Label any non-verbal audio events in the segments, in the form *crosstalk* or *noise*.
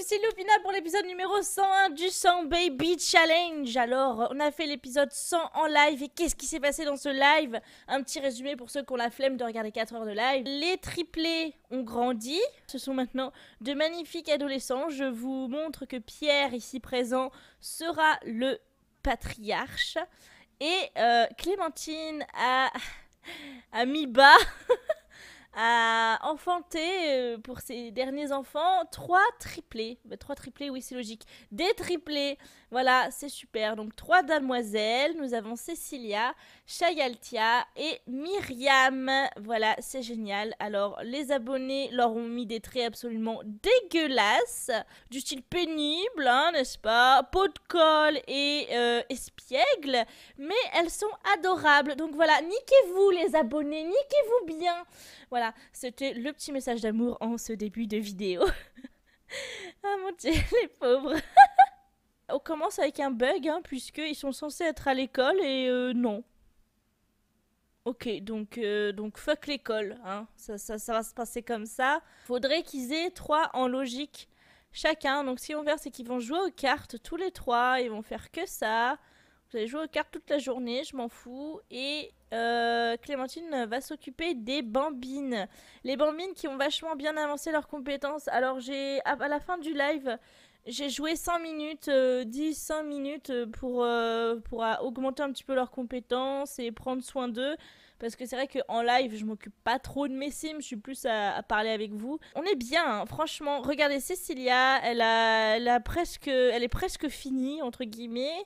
ici final pour l'épisode numéro 101 du 100 Baby Challenge. Alors, on a fait l'épisode 100 en live et qu'est-ce qui s'est passé dans ce live Un petit résumé pour ceux qui ont la flemme de regarder 4 heures de live. Les triplés ont grandi, ce sont maintenant de magnifiques adolescents. Je vous montre que Pierre, ici présent, sera le patriarche. Et euh, Clémentine a, *laughs* a mis bas *laughs* a enfanté euh, pour ses derniers enfants trois triplés. Bah, trois triplés, oui, c'est logique. Des triplés voilà, c'est super. Donc trois damoiselles, nous avons Cécilia, Chayaltia et Myriam. Voilà, c'est génial. Alors les abonnés leur ont mis des traits absolument dégueulasses, du style pénible, hein, n'est-ce pas Peau de colle et euh, espiègle, mais elles sont adorables. Donc voilà, niquez-vous les abonnés, niquez-vous bien. Voilà, c'était le petit message d'amour en ce début de vidéo. *laughs* ah mon dieu, les pauvres *laughs* on commence avec un bug, hein, puisque puisqu'ils sont censés être à l'école et euh, non. Ok, donc, euh, donc fuck l'école, hein. ça, va se passer comme ça. Faudrait qu'ils aient trois en logique chacun. Donc si on faire, c'est qu'ils vont jouer aux cartes tous les trois, ils vont faire que ça. Vous allez jouer aux cartes toute la journée, je m'en fous. Et euh, Clémentine va s'occuper des bambines. Les bambines qui ont vachement bien avancé leurs compétences. Alors j'ai à la fin du live, j'ai joué 5 minutes, 10, euh, 5 minutes euh, pour, euh, pour augmenter un petit peu leurs compétences et prendre soin d'eux. Parce que c'est vrai qu'en live, je m'occupe pas trop de mes sims, je suis plus à, parler avec vous. On est bien, hein, franchement. Regardez Cecilia, elle, a, presque, elle est presque finie, entre guillemets.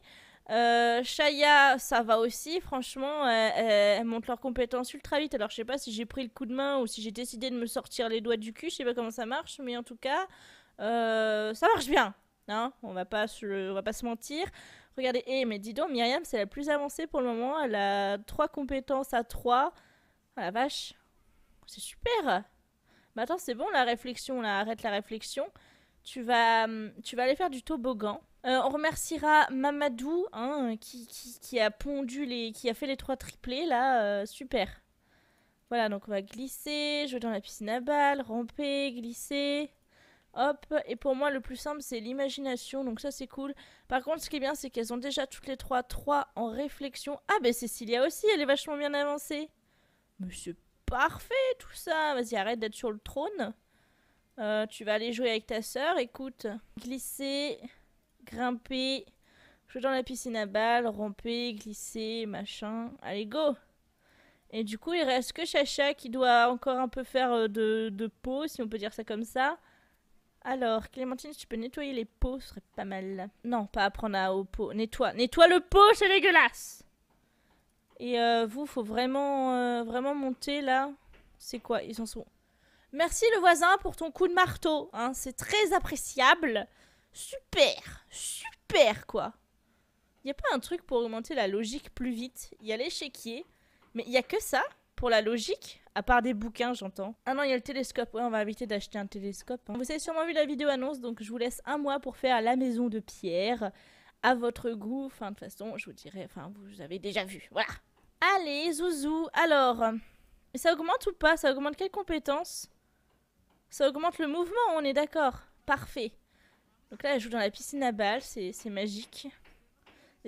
Euh, ça va aussi, franchement, elle, montent leurs compétences ultra vite. Alors je sais pas si j'ai pris le coup de main ou si j'ai décidé de me sortir les doigts du cul, je sais pas comment ça marche, mais en tout cas, euh, ça marche bien. Hein. on va pas se, on va pas se mentir. Regardez, hé, eh, mais dis donc, Myriam, c'est la plus avancée pour le moment. Elle a trois compétences à 3. Ah la vache, c'est super. Mais attends, c'est bon la réflexion, là, arrête la réflexion. Tu vas, hum, tu vas aller faire du toboggan. Euh, on remerciera Mamadou, hein, qui, a pondu les, qui a fait les trois triplés, là, euh, super. Voilà, donc on va glisser, jouer dans la piscine à balles, ramper, glisser. Hop, et pour moi le plus simple c'est l'imagination, donc ça c'est cool. Par contre ce qui est bien c'est qu'elles ont déjà toutes les trois trois en réflexion. Ah ben Cécilia aussi, elle est vachement bien avancée. Mais c'est parfait tout ça, vas-y arrête d'être sur le trône. Euh, tu vas aller jouer avec ta sœur, écoute. Glisser, grimper, jouer dans la piscine à balles, ramper, glisser, machin. Allez go Et du coup il reste que Chacha qui doit encore un peu faire euh, de, de peau, si on peut dire ça comme ça. Alors, Clémentine, si tu peux nettoyer les pots, ce serait pas mal. Non, pas apprendre à au pot. Nettoie. Nettoie le pot, c'est dégueulasse Et euh, vous, faut vraiment, euh, vraiment monter là. C'est quoi Ils en sont... Merci le voisin pour ton coup de marteau. Hein. C'est très appréciable. Super Super, quoi Il Y a pas un truc pour augmenter la logique plus vite Il y a l'échiquier, mais il y a que ça pour la logique. À part des bouquins, j'entends. Ah non, il y a le télescope. Ouais, on va éviter d'acheter un télescope. Hein. Vous avez sûrement vu la vidéo annonce, donc je vous laisse un mois pour faire la maison de pierre à votre goût. Enfin, de toute façon, je vous dirais, enfin, vous avez déjà vu. Voilà. Allez, zouzou. Alors, ça augmente ou pas Ça augmente quelles compétences Ça augmente le mouvement, on est d'accord. Parfait. Donc là, elle joue dans la piscine à balles, c'est magique. *laughs*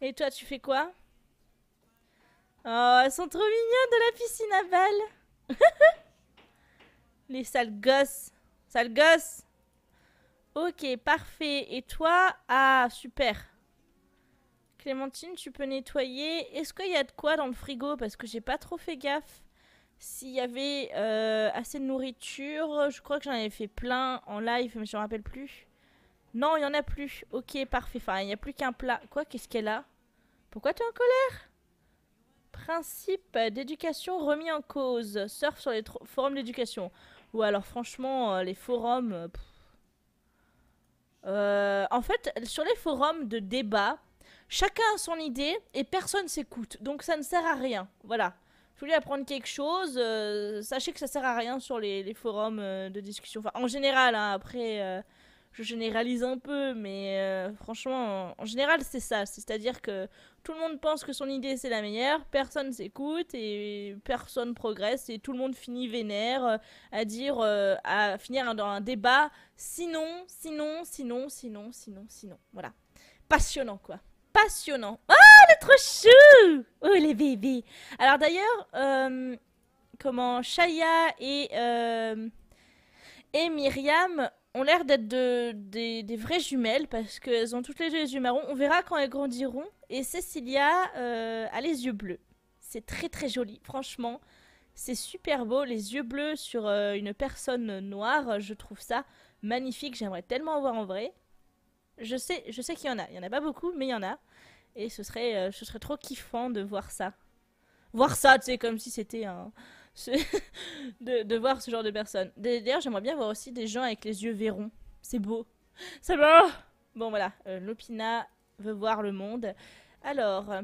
Et toi, tu fais quoi Oh, elles sont trop mignonnes de la piscine à balles. *laughs* Les sales gosses. Sales gosses. Ok, parfait. Et toi Ah, super. Clémentine, tu peux nettoyer. Est-ce qu'il y a de quoi dans le frigo Parce que j'ai pas trop fait gaffe. S'il y avait euh, assez de nourriture, je crois que j'en avais fait plein en live, mais je me rappelle plus. Non, il y en a plus. Ok, parfait. Enfin, il n'y a plus qu'un plat. Quoi Qu'est-ce qu'elle a Pourquoi tu es en colère Principe d'éducation remis en cause. Surf sur les forums d'éducation. Ou alors franchement, euh, les forums... Euh, euh, en fait, sur les forums de débat, chacun a son idée et personne s'écoute. Donc ça ne sert à rien. Voilà. Si vous voulez apprendre quelque chose, sachez que ça sert à rien sur les, forums de discussion. en général, hein, après je généralise un peu, mais euh, franchement, en, général, c'est ça. C'est-à-dire que tout le monde pense que son idée, c'est la meilleure, personne s'écoute et personne progresse et tout le monde finit vénère euh, à dire, euh, à finir dans un débat, sinon, sinon, sinon, sinon, sinon, sinon. Voilà. Passionnant, quoi. Passionnant. Ah, le trop chou Oh, les bébés Alors d'ailleurs, comment, Shaya et... et Myriam a l'air d'être des, vraies jumelles parce qu'elles ont toutes les deux les yeux marrons. On verra quand elles grandiront. Et Cecilia euh, a les yeux bleus. C'est très très joli, franchement. C'est super beau, les yeux bleus sur euh, une personne noire. Je trouve ça magnifique. J'aimerais tellement en voir en vrai. Je sais, je sais qu'il y en a. Il y en a pas beaucoup, mais il y en a. Et ce serait, euh, ce serait trop kiffant de voir ça. Voir ça, tu sais, comme si c'était un. *laughs* de, voir ce genre de personnes. D'ailleurs, j'aimerais bien voir aussi des gens avec les yeux verrons. C'est beau. C'est beau Bon, voilà. Euh, Lopina veut voir le monde. Alors, euh,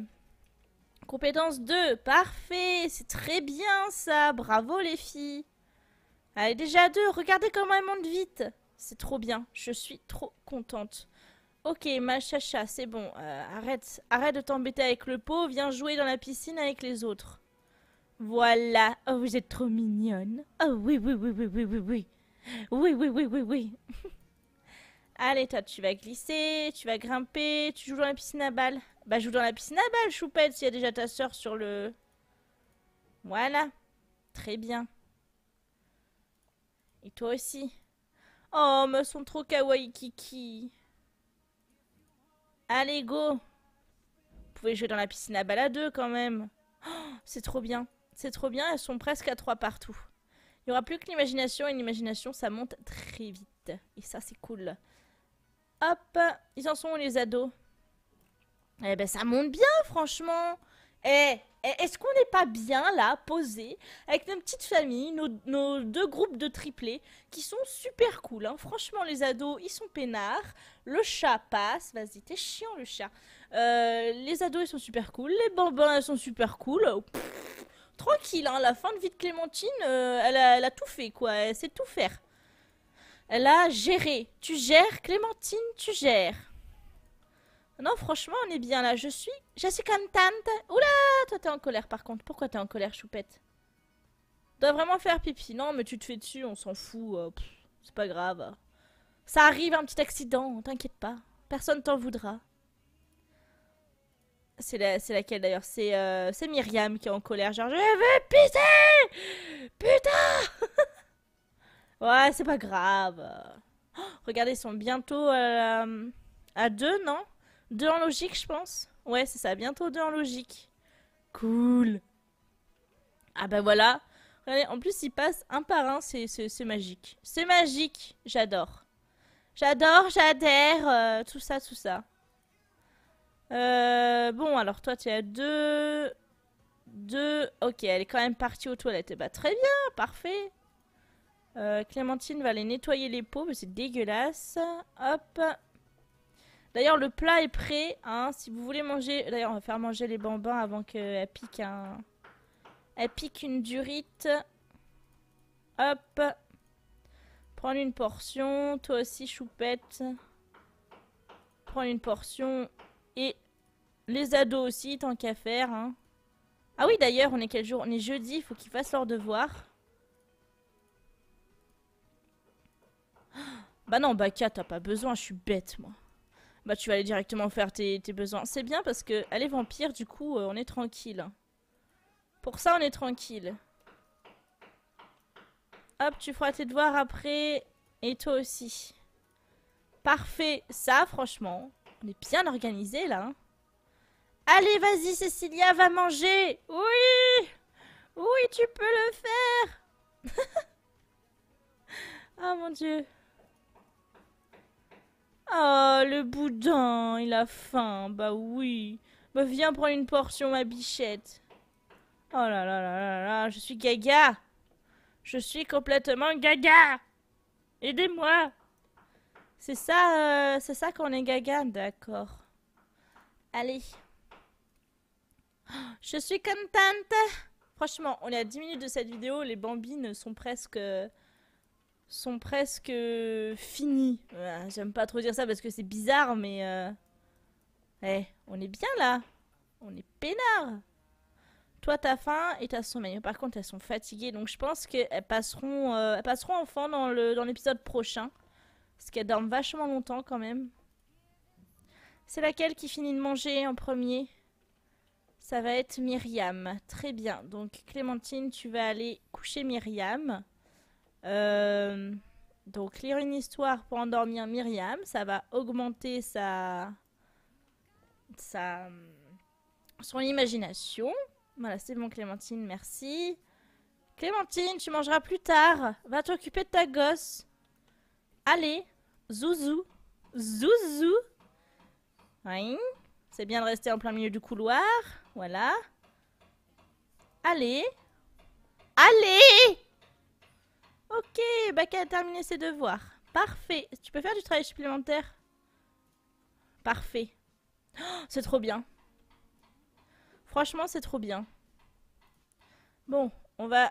compétence 2. Parfait C'est très bien, ça Bravo, les filles Allez, déjà deux. Regardez comment elle monte vite C'est trop bien. Je suis trop contente. Ok, ma chacha, c'est bon. Euh, arrête, arrête de t'embêter avec le pot. Viens jouer dans la piscine avec les autres. Voilà. Oh, vous êtes trop mignonne. Oh oui, oui, oui, oui, oui, oui, oui. Oui, oui, oui, oui, oui. *laughs* Allez, toi, tu vas glisser, tu vas grimper, tu joues dans la piscine à balles. Bah, joue dans la piscine à balles, choupette, s'il y a déjà ta soeur sur le... Voilà. Très bien. Et toi aussi. Oh, me sont trop kawaii kiki. Allez, go. Vous pouvez jouer dans la piscine à balles à deux, quand même. *gasps* C'est trop bien. C'est trop bien, elles sont presque à trois partout. Il n'y aura plus que l'imagination, et l'imagination, ça monte très vite. Et ça, c'est cool. Hop, ils en sont où, les ados Eh ben, ça monte bien, franchement eh, eh, est-ce qu'on n'est pas bien, là, posé, avec nos petites familles, nos, deux groupes de triplés, qui sont super cool, hein. Franchement, les ados, ils sont peinards. Le chat passe. Vas-y, t'es chiant, le chat. Euh, les ados, ils sont super cool. Les bambins, ils sont super cool tranquille, hein, la fin de vie de Clémentine, euh, elle, a, tout fait, quoi. Elle sait tout faire. Elle a géré. Tu gères, Clémentine, tu gères. Non, franchement, on est bien là. Je suis... Je suis contente. Oula, toi, t'es en colère, par contre. Pourquoi t'es en colère, choupette Dois vraiment faire pipi. Non, mais tu te fais dessus, on s'en fout. Euh, c'est pas grave. Ça arrive, un petit accident, t'inquiète pas. Personne t'en voudra. C'est, c'est laquelle d'ailleurs c'est, euh, c'est Myriam qui est en colère, genre je veux pisser Putain *laughs* Ouais, c'est pas grave. Oh, regardez, ils sont bientôt euh, à deux, non Deux en logique, je pense. Ouais, c'est ça, bientôt deux en logique. Cool. Ah bah voilà. Regardez, en plus, ils passent un par un, c'est, c'est, magique. C'est magique, j'adore. J'adore, j'adhère, euh, tout ça, tout ça. Euh, bon, alors toi, tu as deux. Deux. Ok, elle est quand même partie aux toilettes. bah, très bien, parfait. Euh, Clémentine va aller nettoyer les pots, mais c'est dégueulasse. Hop. D'ailleurs, le plat est prêt. Hein, si vous voulez manger. D'ailleurs, on va faire manger les bambins avant qu'elle euh, pique un. Elle pique une durite. Hop. Prends une portion. Toi aussi, choupette. Prends une portion. Et les ados aussi, tant qu'à faire. Hein. Ah oui, d'ailleurs, on est quel jour On est jeudi, il faut qu'ils fassent leurs devoirs. *gasps* Bah non, Baka, t'as pas besoin, je suis bête, moi. Bah tu vas aller directement faire tes, besoins. C'est bien parce que allez vampire, du coup, euh, on est tranquille. Pour ça, on est tranquille. Hop, tu feras tes devoirs après. Et toi aussi. Parfait, ça, franchement. On est bien organisé là. Hein. Allez, vas-y, Cécilia, va manger. Oui, oui, tu peux le faire. *laughs* oh mon dieu. Oh, le boudin, il a faim. Bah oui. Bah viens prendre une portion, ma bichette. Oh là là là là là, je suis gaga. Je suis complètement gaga. Aidez-moi. C'est ça, euh, c'est ça qu'on est gaga, d'accord. Allez. *gasps* Je suis contente. Franchement, on est à 10 minutes de cette vidéo, les bambines sont presque sont presque finies. Euh, j'aime pas trop dire ça parce que c'est bizarre, mais euh, eh, on est bien là. On est peinard. Toi, t'as faim et t'as sommeil. Par contre, elles sont fatiguées, donc je pense qu'elles passeront, elles passeront dans l'épisode prochain. Parce qu'elle dorment vachement longtemps quand même. C'est laquelle qui finit de manger en premier Ça va être Myriam. Très bien. Donc Clémentine, tu vas aller coucher Myriam. Euh, donc lire une histoire pour endormir Myriam, ça va augmenter sa, sa son imagination. Voilà, c'est bon Clémentine, merci. Clémentine, tu mangeras plus tard. Va t'occuper de ta gosse. Allez, zouzou, zouzou. Oui, c'est bien de rester en plein milieu du couloir. Voilà. Allez. Allez Ok, Baka a terminé ses devoirs. Parfait. Tu peux faire du travail supplémentaire Parfait. Oh, c'est trop bien. Franchement, c'est trop bien. Bon, on va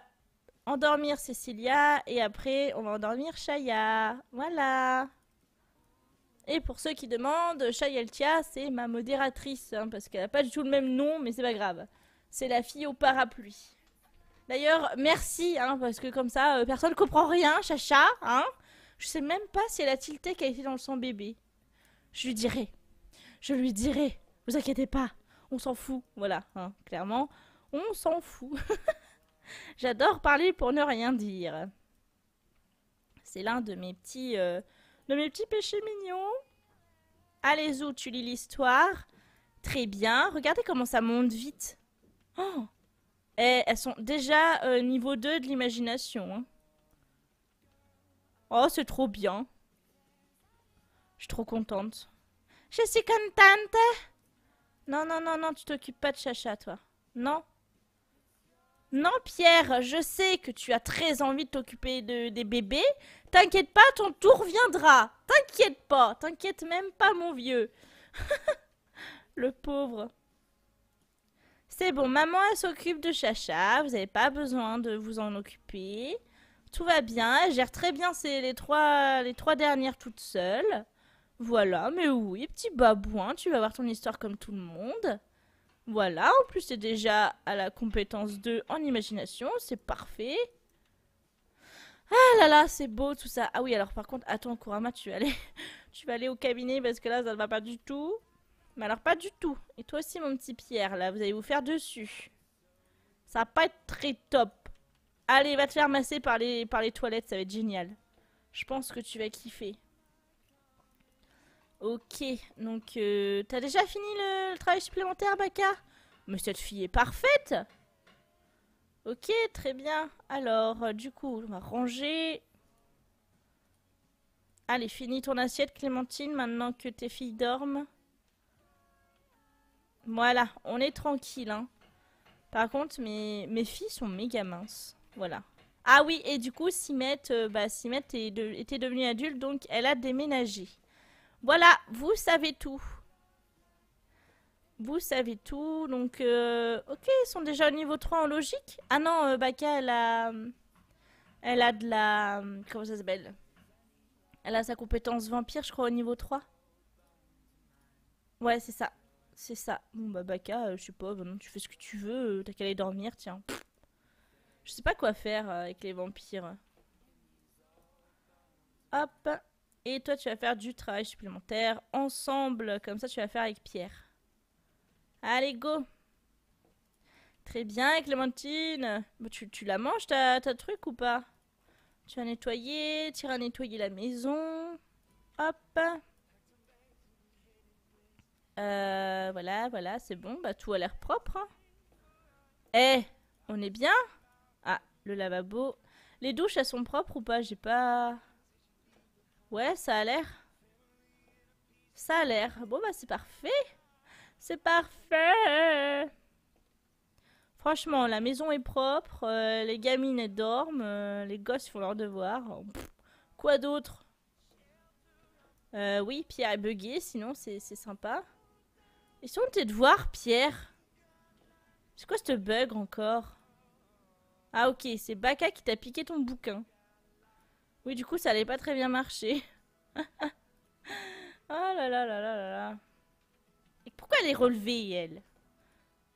endormir Cécilia et après on va endormir Chaya. Voilà. Et pour ceux qui demandent, Chayeltia, c'est ma modératrice, hein, parce qu'elle n'a pas du tout le même nom, mais c'est pas grave. C'est la fille au parapluie. D'ailleurs, merci, hein, parce que comme ça, euh, personne ne comprend rien, Chacha. Hein Je sais même pas si elle a tilté qu'elle été dans le sang bébé. Je lui dirai. Je lui dirai. Vous inquiétez pas. On s'en fout. Voilà, hein, clairement. On s'en fout. *laughs* J'adore parler pour ne rien dire. C'est l'un de mes petits euh, de mes petits péchés mignons. Allez où tu lis l'histoire. Très bien. Regardez comment ça monte vite. Oh Et eh, elles sont déjà euh, niveau 2 de l'imagination. Hein. Oh, c'est trop bien. Je suis trop contente. Je suis contente. Non, non, non, non, tu t'occupes pas de Chacha, toi. Non, non, Pierre, je sais que tu as très envie de t'occuper de, des bébés. T'inquiète pas, ton tour viendra. T'inquiète pas, t'inquiète même pas, mon vieux. *laughs* Le pauvre. C'est bon, maman, elle s'occupe de Chacha. Vous n'avez pas besoin de vous en occuper. Tout va bien. Elle gère très bien les, trois, les trois dernières toutes seules. Voilà, mais oui, petit babouin, tu vas voir ton histoire comme tout le monde. Voilà, en plus c'est déjà à la compétence 2 en imagination, c'est parfait. Ah là là, c'est beau tout ça. Ah oui, alors par contre, attends, Kurama, tu vas aller, *laughs* tu vas aller au cabinet parce que là, ça ne va pas du tout. Mais alors pas du tout. Et toi aussi, mon petit Pierre, là, vous allez vous faire dessus. Ça va pas être très top. Allez, va te faire masser par les, par les toilettes, ça va être génial. Je pense que tu vas kiffer. Ok, donc euh, t'as déjà fini le, travail supplémentaire, Baka Mais cette fille est parfaite Ok, très bien. Alors, euh, du coup, on va ranger. Allez, finis ton assiette, Clémentine, maintenant que tes filles dorment. Voilà, on est tranquille. Hein. Par contre, mes, mes filles sont méga minces. Voilà. Ah oui, et du coup, Simette, euh, bah, était devenue adulte, donc elle a déménagé. Voilà, vous savez tout. Vous savez tout. Donc, euh, ok, ils sont déjà au niveau 3 en logique. Ah non, euh, Baka, elle a... Elle a de la... Comment ça s'appelle Elle a sa compétence vampire, je crois, au niveau 3. Ouais, c'est ça. C'est ça. Bon, bah, Baka, euh, je sais pas, non, tu fais ce que tu veux. T'as qu'à aller dormir, tiens. Je sais pas quoi faire avec les vampires. Hop. Et toi, tu vas faire du travail supplémentaire ensemble. Comme ça, tu vas faire avec Pierre. Allez, go Très bien, Clémentine. Bah, tu, la manges, ta, truc ou pas Tu vas nettoyer, tu iras nettoyer la maison. Hop. Euh, voilà, voilà, c'est bon. Bah, tout a l'air propre. Hein. Eh, on est bien Ah, le lavabo. Les douches, elles sont propres ou pas J'ai pas... Ouais, ça a l'air. Ça a l'air. Bon, bah, c'est parfait. C'est parfait. Franchement, la maison est propre. Euh, les gamines, dorment. Euh, les gosses font leurs devoirs. Oh, quoi d'autre euh, Oui, Pierre est bugué. Sinon, c'est sympa. Ils sont tes devoirs, Pierre C'est quoi ce bug encore Ah, ok. C'est Baka qui t'a piqué ton bouquin. Oui, du coup, ça allait pas très bien marcher. *laughs* oh là là là là là là. Et pourquoi elle est relevée, elle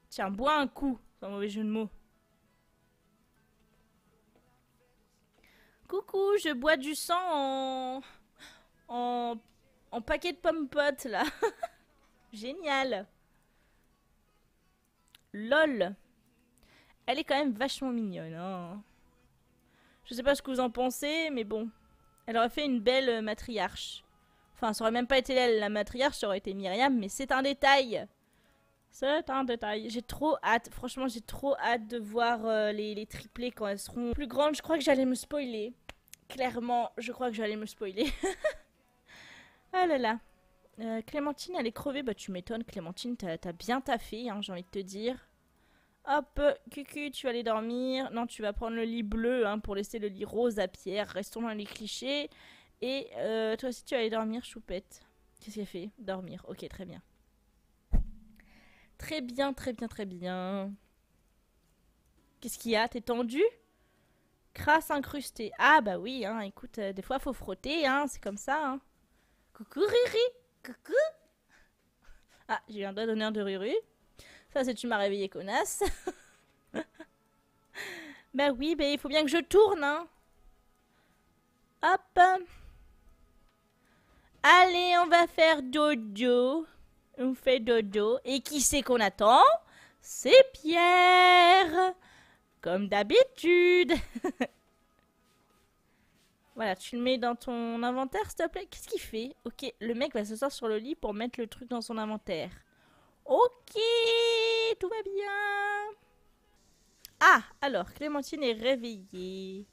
Tiens, bois un coup, un mauvais jeu de mots. Coucou, je bois du sang en... en... en paquet de pommes potes, là. *laughs* Génial. LOL. Elle est quand même vachement mignonne, hein je sais pas ce que vous en pensez, mais bon. Elle aurait fait une belle euh, matriarche. Enfin, ça aurait même pas été elle la matriarche, ça aurait été Myriam, mais c'est un détail. C'est un détail. J'ai trop hâte, franchement, j'ai trop hâte de voir euh, les, triplés quand elles seront plus grandes. Je crois que j'allais me spoiler. Clairement, je crois que j'allais me spoiler. *laughs* ah là là. Euh, Clémentine, elle est crevée. Bah, tu m'étonnes, Clémentine, t'as bien ta fille, hein, j'ai envie de te dire. Hop, Cucu, tu vas aller dormir. Non, tu vas prendre le lit bleu hein, pour laisser le lit rose à Pierre. Restons dans les clichés. Et euh, toi aussi, tu vas aller dormir, Choupette. Qu'est-ce qu'elle fait Dormir. Ok, très bien. Très bien, très bien, très bien. Qu'est-ce qu'il y a T'es tendu Crasse incrustée. Ah bah oui, hein, écoute, euh, des fois faut frotter, hein, c'est comme ça. Coucou Riri Coucou Ah, j'ai eu un doigt d'honneur de Riri. Ça, c'est tu m'as réveillé, connasse. *laughs* bah oui, mais ben, il faut bien que je tourne, hein. Hop. Allez, on va faire dodo. On fait dodo. Et qui c'est qu'on attend C'est Pierre. Comme d'habitude. *laughs* Voilà, tu le mets dans ton inventaire, s'il te plaît. Qu'est-ce qu'il fait Ok, le mec va se sortir sur le lit pour mettre le truc dans son inventaire. Ok, tout va bien. Ah, alors, Clémentine est réveillée.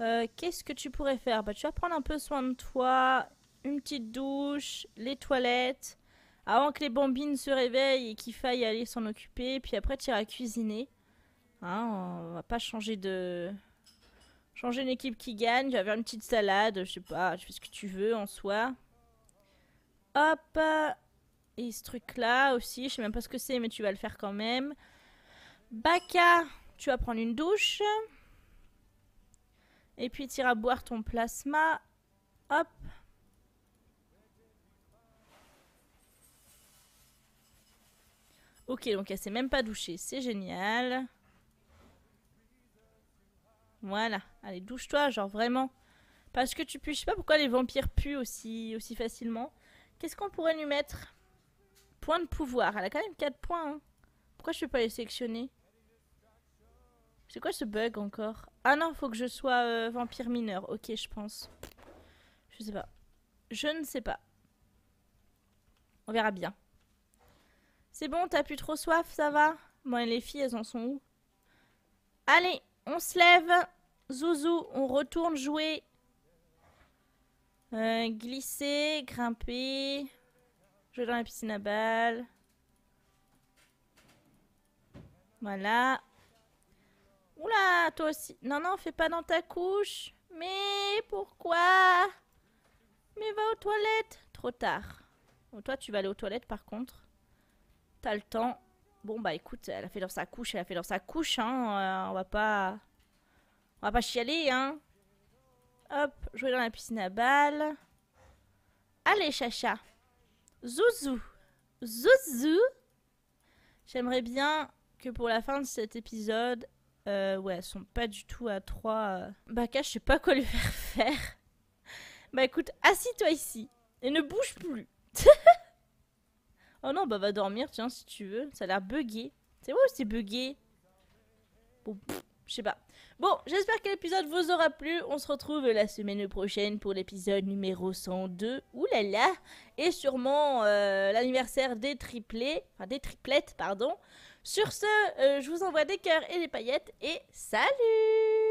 Euh, qu'est-ce que tu pourrais faire Bah, tu vas prendre un peu soin de toi, une petite douche, les toilettes, avant que les bambines se réveillent et qu'il faille aller s'en occuper. Puis après, tu iras cuisiner. Hein, on va pas changer de. Changer une équipe qui gagne, tu vas faire une petite salade, je sais pas, tu fais ce que tu veux en soi. Hop et ce truc-là aussi, je sais même pas ce que c'est, mais tu vas le faire quand même. Baka, tu vas prendre une douche. Et puis tu iras boire ton plasma. Hop. Ok, donc elle s'est même pas douchée. C'est génial. Voilà. Allez, douche-toi, genre vraiment. Parce que tu pues. Je sais pas pourquoi les vampires puent aussi, aussi facilement. Qu'est-ce qu'on pourrait lui mettre Point de pouvoir. Elle a quand même 4 points. Hein. Pourquoi je peux pas les sélectionner C'est quoi ce bug encore Ah non, faut que je sois euh, vampire mineur. Ok, je pense. Je sais pas. Je ne sais pas. On verra bien. C'est bon, t'as plus trop soif, ça va Moi les filles, elles en sont où Allez, on se lève. Zouzou, on retourne jouer. Euh, glisser, grimper. Jouer dans la piscine à balles. Voilà. Oula, toi aussi. Non, non, fais pas dans ta couche. Mais pourquoi Mais va aux toilettes. Trop tard. toi, tu vas aller aux toilettes par contre. T'as le temps. Bon, bah écoute, elle a fait dans sa couche, elle a fait dans sa couche, hein. Euh, on va pas. On va pas chialer, hein. Hop, jouer dans la piscine à balles. Allez, chacha. Zouzou. Zouzou. J'aimerais bien que pour la fin de cet épisode, euh, ouais, elles sont pas du tout à 3. Euh. Bah, je sais pas quoi lui *laughs* faire faire. bah écoute, assis-toi ici et ne bouge plus. *laughs* oh non, bah va dormir, tiens, si tu veux. Ça a l'air buggé. C'est moi ou c'est buggé Bon, je sais pas. Bon, j'espère que l'épisode vous aura plu. On se retrouve la semaine prochaine pour l'épisode numéro 102. Oulala! Et sûrement euh, l'anniversaire des triplés, enfin des triplettes, pardon. Sur ce, euh, je vous envoie des cœurs et des paillettes et salut